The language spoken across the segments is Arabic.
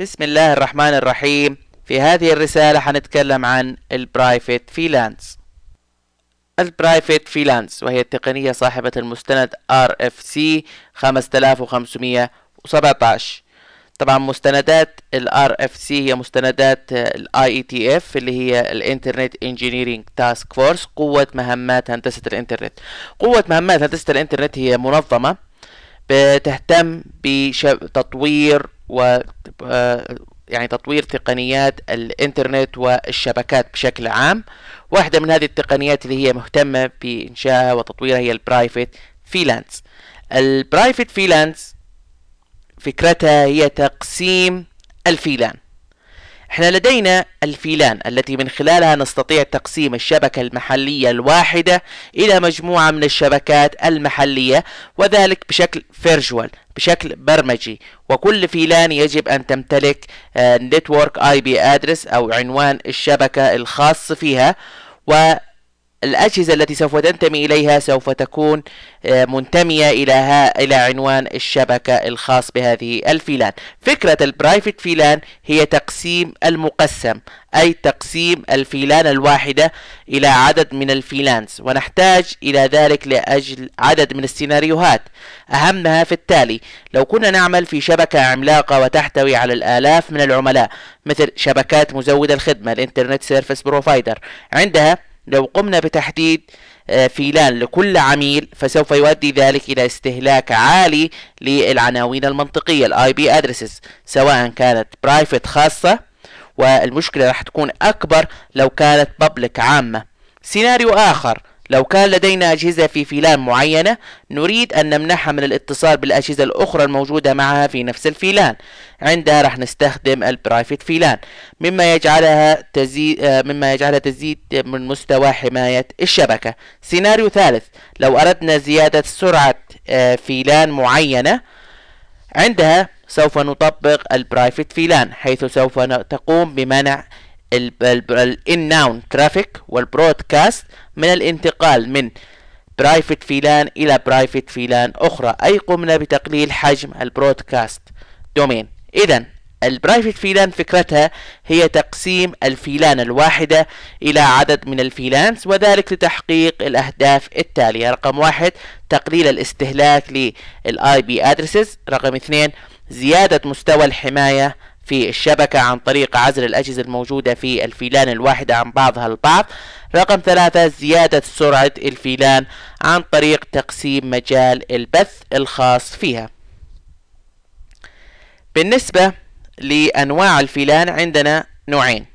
بسم الله الرحمن الرحيم في هذه الرسالة حنتكلم عن البرايفت فيلانس البرايفت فيلانس وهي التقنية صاحبة المستند RFC 5517 طبعا مستندات ال RFC هي مستندات ال IETF اللي هي الانترنت انجينيرينج تاسك فورس قوة مهمات هندسة الانترنت قوة مهمات هندسة الانترنت هي منظمة بتهتم بتطوير و آه، يعني تطوير تقنيات الانترنت والشبكات بشكل عام واحدة من هذه التقنيات اللي هي مهتمة بإنشائها وتطويرها هي البرايفت فيلانس البرايفت فيلانس فكرتها هي تقسيم الفيلان احنا لدينا الفيلان التي من خلالها نستطيع تقسيم الشبكة المحلية الواحدة إلى مجموعة من الشبكات المحلية وذلك بشكل فيرجوال بشكل برمجي وكل فيلان يجب أن تمتلك نتورك اي بي ادرس أو عنوان الشبكة الخاص فيها و الأجهزة التي سوف تنتمي إليها سوف تكون آه، منتمية إلى إلى عنوان الشبكة الخاص بهذه الفيلان. فكرة البرايفت فيلان هي تقسيم المقسم، أي تقسيم الفيلان الواحدة إلى عدد من الفيلانز، ونحتاج إلى ذلك لأجل عدد من السيناريوهات، أهمها في التالي: لو كنا نعمل في شبكة عملاقة وتحتوي على الآلاف من العملاء، مثل شبكات مزود الخدمة الإنترنت سيرفيس بروفايدر، عندها لو قمنا بتحديد آه، فيلان لكل عميل فسوف يؤدي ذلك إلى استهلاك عالي للعناوين المنطقية الـ IP addresses سواء كانت برايفت خاصة والمشكلة راح تكون أكبر لو كانت بابليك عامة سيناريو آخر لو كان لدينا أجهزة في فيلان معينة نريد أن نمنحها من الاتصال بالأجهزة الأخرى الموجودة معها في نفس الفيلان عندها راح نستخدم البرايفت فيلان مما يجعلها تزيد آه، مما يجعلها تزيد من مستوى حماية الشبكة سيناريو ثالث لو أردنا زيادة سرعة آه، فيلان معينة عندها سوف نطبق البرايفت فيلان حيث سوف تقوم بمنع الان ناون ترافيك والبرودكاست من الانتقال من برايفت فيلان إلى برايفت فيلان أخرى أي قمنا بتقليل حجم البرودكاست دومين إذا البرايفت فيلان فكرتها هي تقسيم الفيلان الواحدة إلى عدد من الفيلانس وذلك لتحقيق الأهداف التالية رقم واحد تقليل الاستهلاك للآي بي أدرسز رقم اثنين زيادة مستوى الحماية في الشبكة عن طريق عزل الأجهزة الموجودة في الفيلان الواحدة عن بعضها البعض رقم ثلاثة زيادة سرعة الفيلان عن طريق تقسيم مجال البث الخاص فيها بالنسبة لأنواع الفيلان عندنا نوعين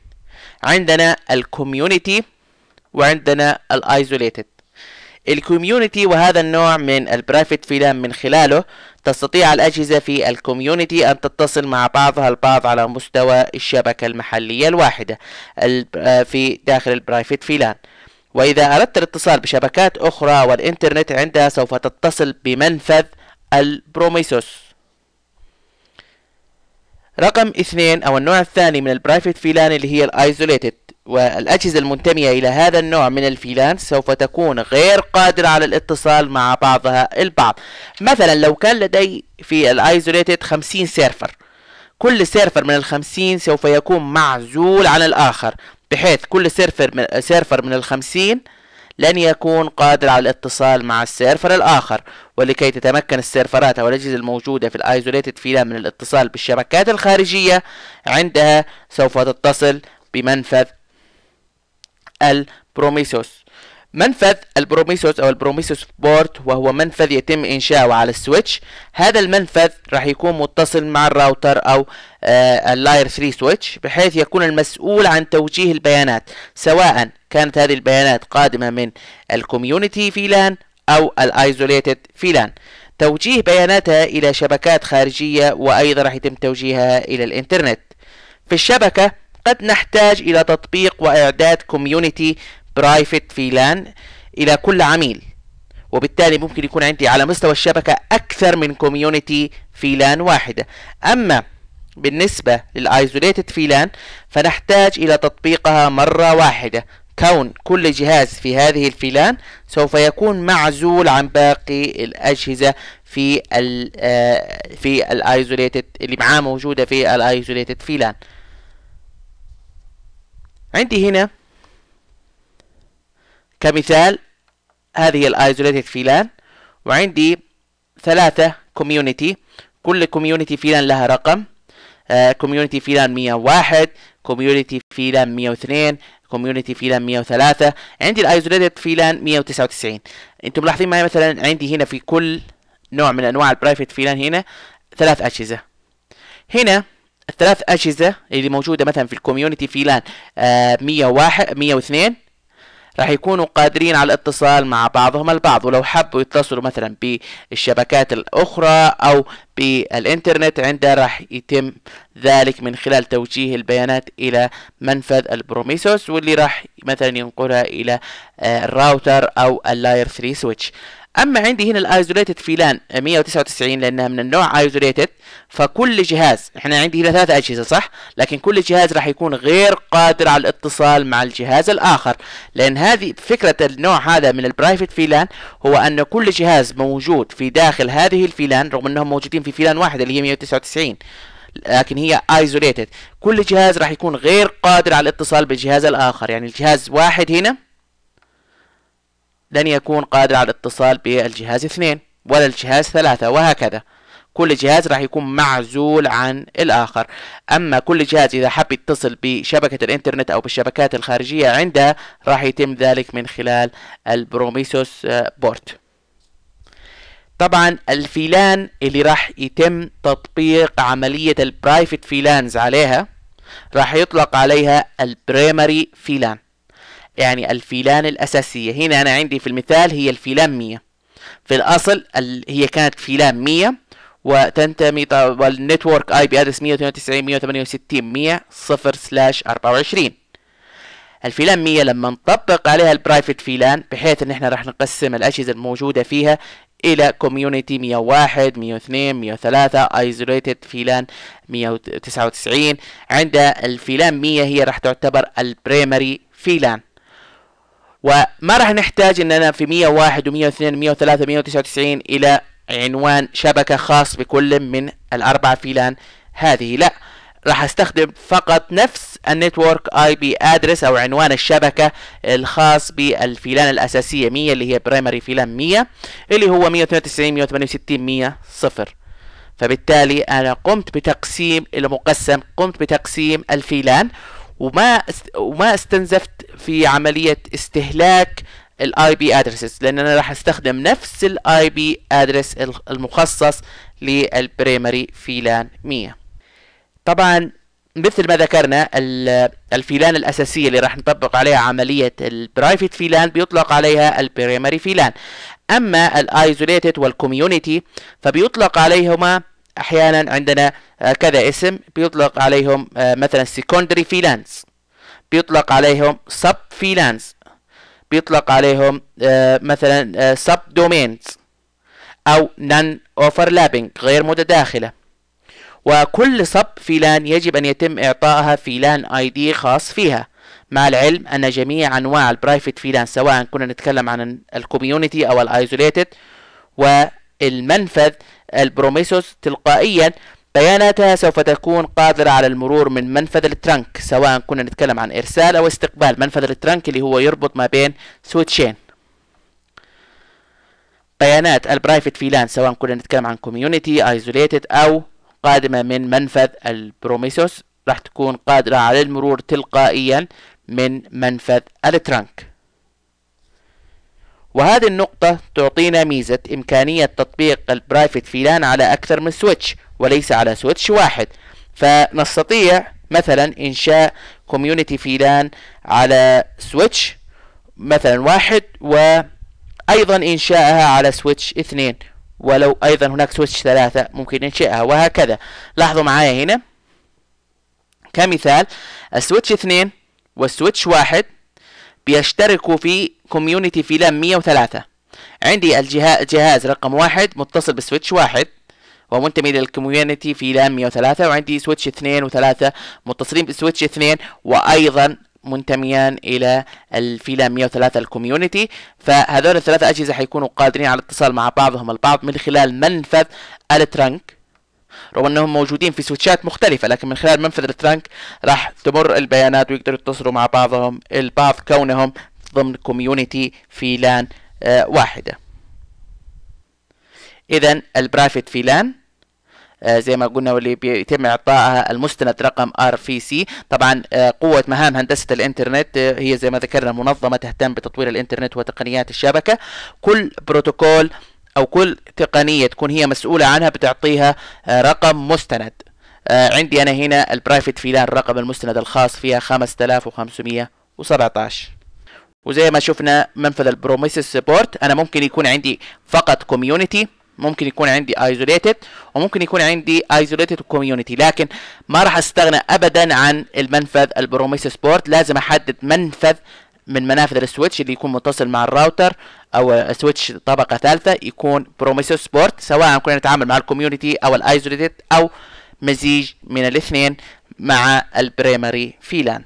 عندنا الكوميونيتي وعندنا الايزوليتد الكوميونتي وهذا النوع من البرايفت فيلان من خلاله تستطيع الأجهزة في الكوميونتي أن تتصل مع بعضها البعض على مستوى الشبكة المحلية الواحدة آه، في داخل البرايفت فيلان وإذا أردت الاتصال بشبكات أخرى والإنترنت عندها سوف تتصل بمنفذ البروميسوس رقم اثنين أو النوع الثاني من البرايفت فيلان اللي هي الايزوليتد والأجهزة المنتمية إلى هذا النوع من الفيلان سوف تكون غير قادرة على الاتصال مع بعضها البعض مثلا لو كان لدي في الايزوليتد 50 سيرفر كل سيرفر من الخمسين سوف يكون معزول عن الآخر بحيث كل سيرفر من, سيرفر من الخمسين لن يكون قادر على الاتصال مع السيرفر الآخر ولكي تتمكن السيرفرات أو الأجهزة الموجودة في الايزوليتد فيلان من الاتصال بالشبكات الخارجية عندها سوف تتصل بمنفذ البروميسوس منفذ البروميثوس او البروميثوس بورت وهو منفذ يتم انشاؤه على السويتش هذا المنفذ راح يكون متصل مع الراوتر او آه، اللاير 3 سويتش بحيث يكون المسؤول عن توجيه البيانات سواء كانت هذه البيانات قادمه من الكوميونتي فيلان او الايزوليتد فيلان توجيه بياناتها الى شبكات خارجيه وايضا راح يتم توجيهها الى الانترنت في الشبكه قد نحتاج إلى تطبيق وإعداد كوميونيتي برايفت في لان إلى كل عميل وبالتالي ممكن يكون عندي على مستوى الشبكة أكثر من كوميونيتي في لان واحدة أما بالنسبة للايزوليتد فيلان فنحتاج إلى تطبيقها مرة واحدة كون كل جهاز في هذه الفيلان سوف يكون معزول عن باقي الأجهزة في الـ آه، في الايزوليتد اللي معاه موجودة في الايزوليتد فيلان عندي هنا كمثال هذه الايزوليتد فيلان وعندي ثلاثة كوميونيتي كل كوميونيتي فيلان لها رقم كوميونيتي آه، فيلان 101 كوميونيتي فيلان 102 كوميونيتي فيلان 103 عندي الايزوليتد فيلان 199 انتم ملاحظين معي مثلا عندي هنا في كل نوع من انواع البرايفت فيلان هنا ثلاث اجهزة هنا الثلاث اجهزه اللي موجوده مثلا في الكوميونتي في لان 101 آه، 102 راح يكونوا قادرين على الاتصال مع بعضهم البعض ولو حبوا يتصلوا مثلا بالشبكات الأخرى أو بالإنترنت عندها راح يتم ذلك من خلال توجيه البيانات إلى منفذ البروميسوس واللي راح مثلا ينقلها إلى آه، الراوتر أو اللاير 3 سويتش اما عندي هنا الايزوليتد فيلان 199 لانها من النوع ايزوليتد فكل جهاز احنا عندي هنا ثلاث اجهزه صح لكن كل جهاز راح يكون غير قادر على الاتصال مع الجهاز الاخر لان هذه فكره النوع هذا من البرايفت فيلان هو ان كل جهاز موجود في داخل هذه الفيلان رغم انهم موجودين في فيلان واحده اللي هي 199 لكن هي ايزوليتد كل جهاز راح يكون غير قادر على الاتصال بالجهاز الاخر يعني الجهاز واحد هنا لن يكون قادر على الاتصال بالجهاز اثنين ولا الجهاز ثلاثة وهكذا كل جهاز راح يكون معزول عن الآخر أما كل جهاز إذا حب يتصل بشبكة الإنترنت أو بالشبكات الخارجية عندها راح يتم ذلك من خلال البروميسوس آه، بورت طبعا الفيلان اللي راح يتم تطبيق عملية البرايفت فيلانز عليها راح يطلق عليها البريمري فيلان يعني الفيلان الأساسية هنا أنا عندي في المثال هي الفيلان 100 في الأصل هي كانت فيلان 100 وتنتمي طبعا النتورك اي بي ادرس 192 168 100 0 سلاش 24 الفيلان 100 لما نطبق عليها البرايفت فيلان بحيث ان احنا راح نقسم الاجهزه الموجوده فيها الى كوميونتي 101 102 103 ايزوليتد فيلان 199 عند الفيلان 100 هي راح تعتبر البريمري فيلان وما راح نحتاج ان انا في 101 و102 و 103 199 الى عنوان شبكة خاص بكل من الاربع فيلان هذه لا راح استخدم فقط نفس النتورك اي بي ادرس او عنوان الشبكة الخاص بالفيلان الاساسية 100 اللي هي برايمري فيلان 100 اللي هو 192 168 100 صفر فبالتالي انا قمت بتقسيم المقسم قمت بتقسيم الفيلان وما وما استنزفت في عمليه استهلاك الاي بي ادرسز لان انا راح استخدم نفس الاي بي ادرس المخصص للبريمري فيلان 100 طبعا مثل ما ذكرنا الفيلان الأساسية اللي راح نطبق عليها عملية البرايفت فيلان بيطلق عليها البريمري فيلان أما الايزوليتد والكوميونيتي فبيطلق عليهما احيانا عندنا آه، كذا اسم بيطلق عليهم آه، مثلا سيكوندري فيلانس بيطلق عليهم سب فيلانس بيطلق عليهم آه، مثلا سب دومينز او نان اوفرلابنج غير متداخله وكل سب فيلان يجب ان يتم اعطائها فيلان اي دي خاص فيها مع العلم ان جميع انواع البرايفت فيلان سواء كنا نتكلم عن الكوميونتي او الايزوليتد و المنفذ البروميسوس تلقائيا بياناتها سوف تكون قادرة على المرور من منفذ الترنك سواء كنا نتكلم عن إرسال أو استقبال منفذ الترنك اللي هو يربط ما بين سويتشين بيانات البرايفت فيلان سواء كنا نتكلم عن كوميونيتي ايزوليتد او قادمه من منفذ البروميسوس راح تكون قادره على المرور تلقائيا من منفذ الترنك وهذه النقطة تعطينا ميزة إمكانية تطبيق البرايفت فيلان على أكثر من سويتش وليس على سويتش واحد فنستطيع مثلا إنشاء كوميونيتي فيلان على سويتش مثلا واحد وأيضا إنشائها على سويتش اثنين ولو أيضا هناك سويتش ثلاثة ممكن إنشائها وهكذا لاحظوا معايا هنا كمثال السويتش اثنين والسويتش واحد بيشتركوا في كوميونتي فيلان 103 عندي الجهاز رقم واحد متصل بسويتش واحد ومنتمي للكوميونيتي في لام 103 وعندي سويتش اثنين وثلاثة متصلين بسويتش اثنين وايضا منتميان الى الفيلان 103 الكوميونتي فهذول الثلاثه اجهزه حيكونوا قادرين على الاتصال مع بعضهم البعض من خلال منفذ الترنك رغم انهم موجودين في سويتشات مختلفة لكن من خلال منفذ الترانك راح تمر البيانات ويقدروا يتصلوا مع بعضهم البعض كونهم ضمن كوميونيتي في لان واحدة اذا البرايفت في لان آه، زي ما قلنا واللي بيتم اعطائها المستند رقم ار في سي طبعا آه، قوه مهام هندسه الانترنت آه، هي زي ما ذكرنا منظمه تهتم بتطوير الانترنت وتقنيات الشبكه كل بروتوكول او كل تقنيه تكون هي مسؤوله عنها بتعطيها آه، رقم مستند آه، عندي انا هنا البرايفت فيلان رقم المستند الخاص فيها 5517 وزي ما شفنا منفذ البروميسز سبورت انا ممكن يكون عندي فقط كوميونتي ممكن يكون عندي ايزوليتد وممكن يكون عندي ايزوليتد وكوميونتي لكن ما راح استغنى ابدا عن المنفذ البروميس سبورت لازم احدد منفذ من منافذ السويتش اللي يكون متصل مع الراوتر او سويتش طبقه ثالثه يكون بروميسوس سبورت سواء كنا نتعامل مع الكوميونتي او الايزوليتد او مزيج من الاثنين مع البريمري فيلان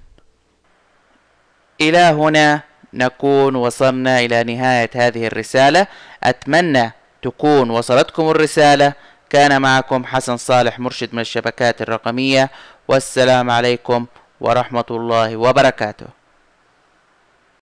الى هنا نكون وصلنا الى نهايه هذه الرساله اتمنى تكون وصلتكم الرساله كان معكم حسن صالح مرشد من الشبكات الرقميه والسلام عليكم ورحمه الله وبركاته